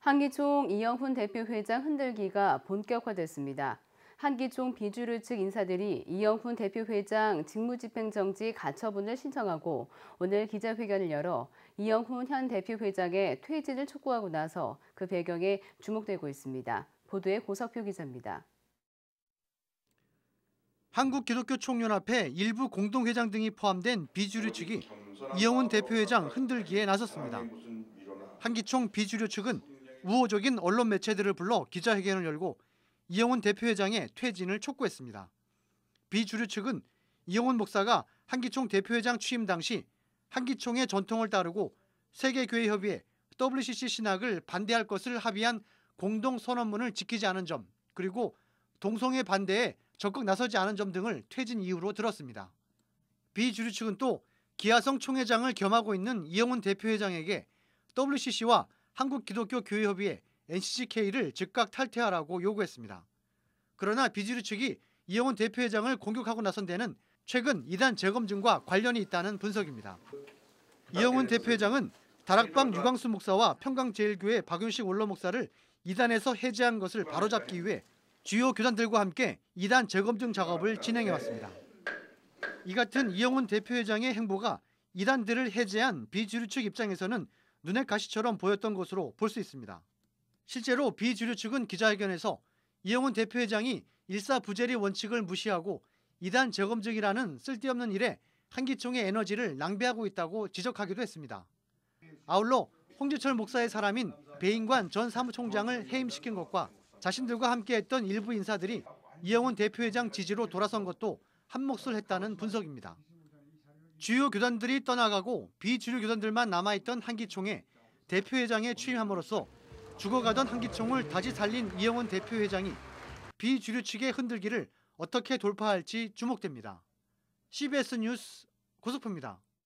한기총 이영훈 대표회장 흔들기가 본격화됐습니다. 한기총 비주류 측 인사들이 이영훈 대표회장 직무집행정지 가처분을 신청하고 오늘 기자회견을 열어 이영훈 현 대표회장의 퇴진을 촉구하고 나서 그 배경에 주목되고 있습니다. 보도에 고석표 기자입니다. 한국기독교총연합회 일부 공동회장 등이 포함된 비주류 측이 이영훈 대표회장 흔들기에 나섰습니다. 한기총 비주류 측은 우호적인 언론 매체들을 불러 기자회견을 열고 이영훈 대표회장의 퇴진을 촉구했습니다. 비주류 측은 이영훈 목사가 한기총 대표회장 취임 당시 한기총의 전통을 따르고 세계교회협의회 WCC 신학을 반대할 것을 합의한 공동선언문을 지키지 않은 점 그리고 동성애 반대에 적극 나서지 않은 점 등을 퇴진 이유로 들었습니다. 비주류 측은 또 기아성 총회장을 겸하고 있는 이영훈 대표회장에게 WCC와 한국기독교교회협의회 NCCK를 즉각 탈퇴하라고 요구했습니다. 그러나 비지루 측이 이영훈 대표회장을 공격하고 나선 데는 최근 이단 재검증과 관련이 있다는 분석입니다. 이영훈 대표회장은 다락방 유광수 목사와 평강제일교회 박윤식 원로목사를 이단에서 해제한 것을 바로잡기 위해 주요 교단들과 함께 이단 재검증 작업을 진행해왔습니다. 이 같은 이영훈 대표회장의 행보가 이단들을 해제한 비주류 측 입장에서는 눈의 가시처럼 보였던 것으로 볼 수 있습니다. 실제로 비주류 측은 기자회견에서 이영훈 대표회장이 일사부재리 원칙을 무시하고 이단 재검증이라는 쓸데없는 일에 한기총의 에너지를 낭비하고 있다고 지적하기도 했습니다. 아울러 홍재철 목사의 사람인 배인관 전 사무총장을 해임시킨 것과 자신들과 함께했던 일부 인사들이 이영훈 대표회장 지지로 돌아선 것도 한몫을 했다는 분석입니다. 주요 교단들이 떠나가고 비주류 교단들만 남아있던 한기총에 대표회장에 취임함으로써 죽어가던 한기총을 다시 살린 이영훈 대표회장이 비주류 측의 흔들기를 어떻게 돌파할지 주목됩니다. CBS 뉴스 고석표입니다.